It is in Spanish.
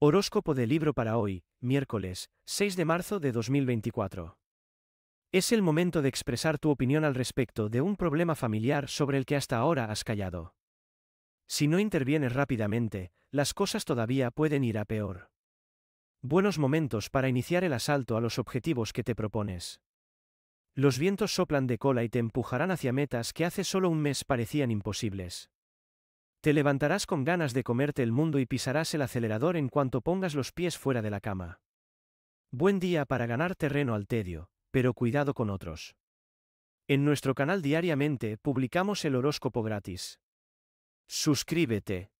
Horóscopo de libro para hoy, miércoles, 6 de marzo de 2024. Es el momento de expresar tu opinión al respecto de un problema familiar sobre el que hasta ahora has callado. Si no intervienes rápidamente, las cosas todavía pueden ir a peor. Buenos momentos para iniciar el asalto a los objetivos que te propones. Los vientos soplan de cola y te empujarán hacia metas que hace solo un mes parecían imposibles. Te levantarás con ganas de comerte el mundo y pisarás el acelerador en cuanto pongas los pies fuera de la cama. Buen día para ganar terreno al tedio, pero cuidado con otros. En nuestro canal diariamente publicamos el horóscopo gratis. Suscríbete.